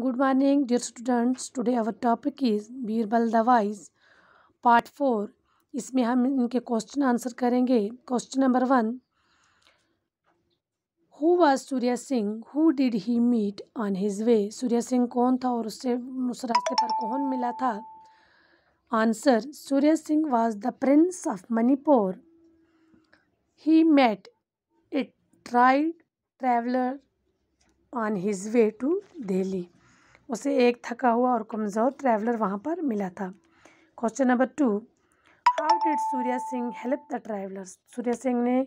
Good morning dear students today our topic is Birbal the wise part four इसमें हम इनके question answer करेंगे question number one who was Surya Singh who did he meet on his way Surya Singh कौन था और उससे उस रास्ते पर कौन मिला था answer Surya Singh was the prince of Manipur he met it tired traveler on his way to Delhi उसे एक थका हुआ और कमज़ोर ट्रैवलर वहाँ पर मिला था question number two how did Surya Singh help the travelers Surya Singh ने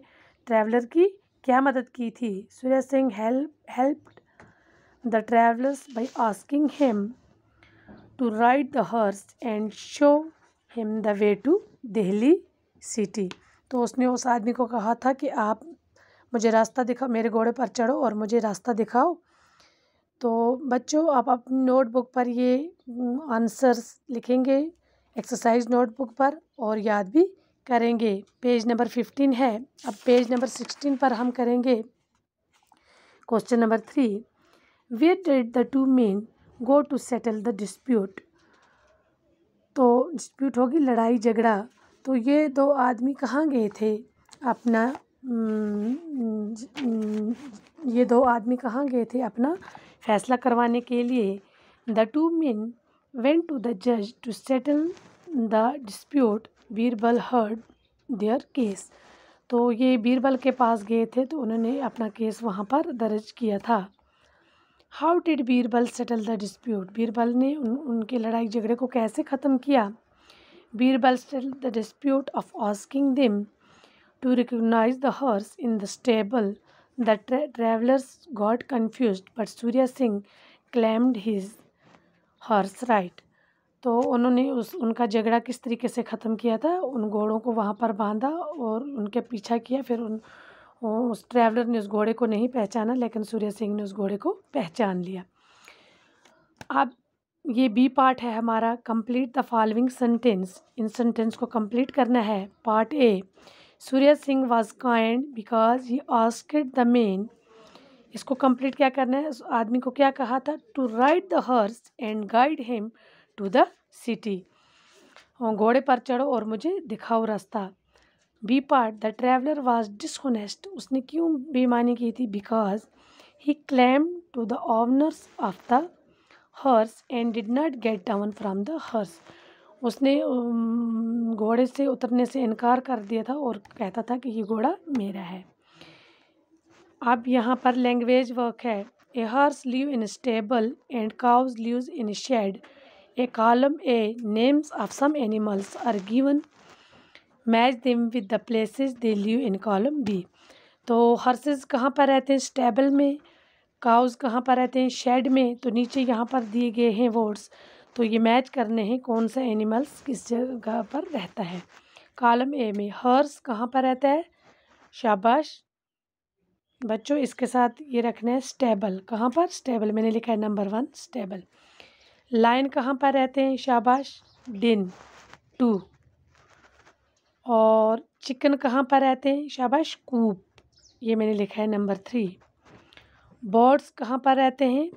ट्रैवलर की क्या मदद की थी Surya Singh help help the travelers by asking him to ride the horse and show him the way to Delhi city तो उसने उस आदमी को कहा था कि आप मुझे रास्ता दिखाओ मेरे घोड़े पर चढ़ो और मुझे रास्ता दिखाओ तो बच्चों आप अपनी नोटबुक पर ये आंसर्स लिखेंगे एक्सरसाइज नोटबुक पर और याद भी करेंगे पेज नंबर फिफ्टीन है अब पेज नंबर सिक्सटीन पर हम करेंगे question number three why did the two men go to settle the dispute तो डिस्प्यूट होगी लड़ाई झगड़ा तो ये दो आदमी कहाँ गए थे अपना ये दो आदमी कहाँ गए थे अपना फैसला करवाने के लिए the two men went to the जज to settle the dispute Birbal heard their case तो ये बीरबल के पास गए थे तो उन्होंने अपना केस वहाँ पर दर्ज किया था how did Birbal settle the dispute Birbal ने उन, उनके लड़ाई झगड़े को कैसे ख़त्म किया Birbal settle the dispute of asking them to recognise the horse in the stable The tra travelers got confused, but Surya Singh claimed his horse right. तो उन्होंने उस उनका झगड़ा किस तरीके से ख़त्म किया था उन घोड़ों को वहाँ पर बांधा और उनके पीछा किया फिर उन उस ट्रैवलर ने उस घोड़े को नहीं पहचाना लेकिन सूर्य सिंह ने उस घोड़े को पहचान लिया अब ये बी पार्ट है हमारा कंप्लीट द फॉलोइंग सेंटेंस इन सेंटेंस को कंप्लीट करना है part A Surya Singh was kind because he asked the man इसको कंप्लीट क्या करना है उस आदमी को क्या कहा था to ride the horse and guide him to the city घोड़े पर चढ़ो और मुझे दिखाओ रास्ता B part the traveler was dishonest उसने क्यों बेईमानी की थी because he claim to the honours of the horse and did not get down from the horse उसने घोड़े से उतरने से इनकार कर दिया था और कहता था कि ये घोड़ा मेरा है अब यहाँ पर लैंग्वेज वर्क है a horse live in stable and cows live in shed a column A names of some animals are given match them with the places they live in column B तो horses कहाँ पर रहते हैं stable में cause कहाँ पर रहते हैं शेड में तो नीचे यहाँ पर दिए गए हैं वर्ड्स तो ये मैच करने हैं कौन सा एनिमल्स किस जगह पर रहता है कॉलम ए में हर्स कहाँ पर रहता है शाबाश बच्चों इसके साथ ये रखना है स्टेबल कहाँ पर स्टेबल मैंने लिखा है नंबर वन स्टेबल लाइन कहाँ पर रहते हैं शाबाश डिन टू और चिकन कहाँ पर रहते हैं शाबाश कूप ये मैंने लिखा है नंबर थ्री बर्ड्स कहाँ पर रहते हैं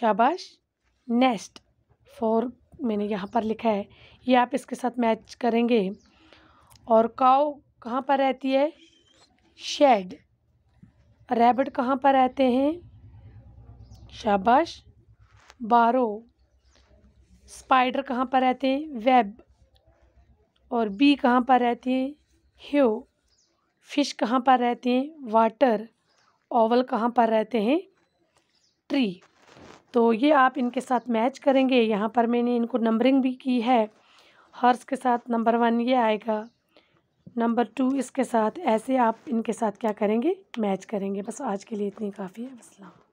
शाबाश नेस्ट फोर मैंने यहाँ पर लिखा है ये आप इसके साथ मैच करेंगे और काओ कहाँ पर रहती है शेड रैबिट कहाँ पर रहते हैं शाबाश बारो स्पाइडर कहाँ पर रहते हैं वेब और बी कहाँ पर रहते हैं ह्यो फिश कहाँ पर रहते हैं वाटर ओवल कहाँ पर रहते हैं ट्री तो ये आप इनके साथ मैच करेंगे यहाँ पर मैंने इनको नंबरिंग भी की है हर्स के साथ नंबर वन ये आएगा नंबर टू इसके साथ ऐसे आप इनके साथ क्या करेंगे मैच करेंगे बस आज के लिए इतनी काफ़ी है असलम